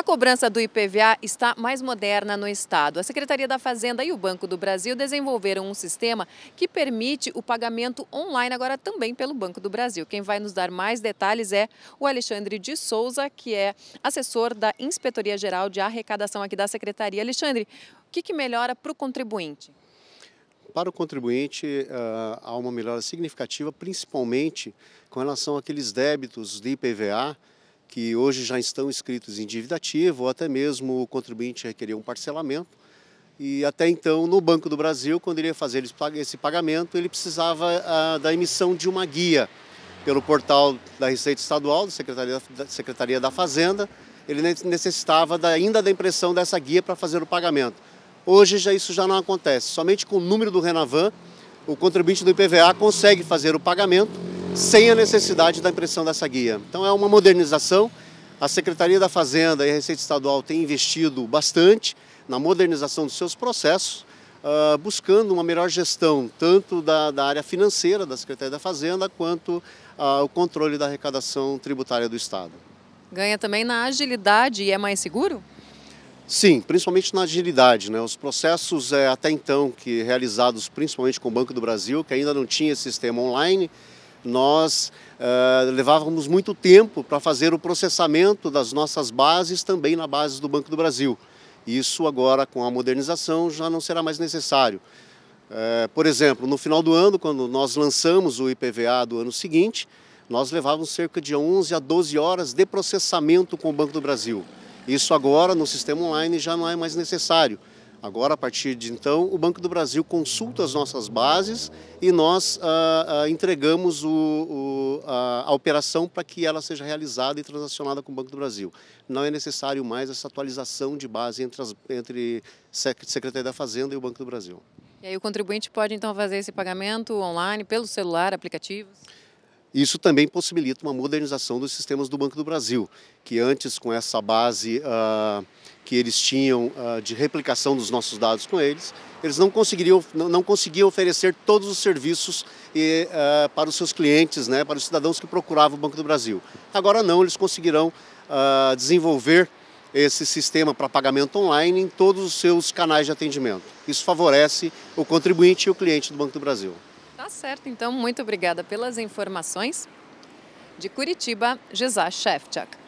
A cobrança do IPVA está mais moderna no Estado. A Secretaria da Fazenda e o Banco do Brasil desenvolveram um sistema que permite o pagamento online agora também pelo Banco do Brasil. Quem vai nos dar mais detalhes é o Alexandre de Souza, que é assessor da Inspetoria Geral de Arrecadação aqui da Secretaria. Alexandre, o que, que melhora para o contribuinte? Para o contribuinte, ah, há uma melhora significativa, principalmente com relação àqueles débitos de IPVA que hoje já estão inscritos em dívida ativa ou até mesmo o contribuinte requerer um parcelamento. E até então, no Banco do Brasil, quando ele ia fazer esse pagamento, ele precisava ah, da emissão de uma guia pelo portal da Receita Estadual, da Secretaria da, Secretaria da Fazenda. Ele necessitava ainda da impressão dessa guia para fazer o pagamento. Hoje já isso já não acontece. Somente com o número do Renavan, o contribuinte do IPVA consegue fazer o pagamento sem a necessidade da impressão dessa guia. Então é uma modernização. A Secretaria da Fazenda e a Receita Estadual têm investido bastante na modernização dos seus processos, uh, buscando uma melhor gestão tanto da, da, área financeira da Secretaria da Fazenda quanto uh, o controle da arrecadação tributária do Estado. Ganha também na agilidade e é mais seguro? Sim, principalmente na agilidade. Né? Os processos é, até então que realizados principalmente com o Banco do Brasil, que ainda não tinha sistema online, nós uh, levávamos muito tempo para fazer o processamento das nossas bases também na base do Banco do Brasil. Isso agora, com a modernização, já não será mais necessário. Uh, por exemplo, no final do ano, quando nós lançamos o IPVA do ano seguinte, nós levávamos cerca de 11 a 12 horas de processamento com o Banco do Brasil. Isso agora, no sistema online, já não é mais necessário. Agora, a partir de então, o Banco do Brasil consulta as nossas bases e nós ah, ah, entregamos o, o, a, a, operação para que ela seja realizada e transacionada com o Banco do Brasil. Não é necessário mais essa atualização de base entre, as, entre Secretaria da Fazenda e o Banco do Brasil. E aí o contribuinte pode então fazer esse pagamento online pelo celular, aplicativos? Isso também possibilita uma modernização dos sistemas do Banco do Brasil, que antes, com essa base uh, que eles tinham uh, de replicação dos nossos dados com eles, eles não conseguiriam, não, não conseguiam oferecer todos os serviços e, uh, para os seus clientes, né, para os cidadãos que procuravam o Banco do Brasil. Agora não, eles conseguirão desenvolver esse sistema para pagamento online em todos os seus canais de atendimento. Isso favorece o contribuinte e o cliente do Banco do Brasil certo, então, muito obrigada pelas informações. De Curitiba, Gesá Shevchak.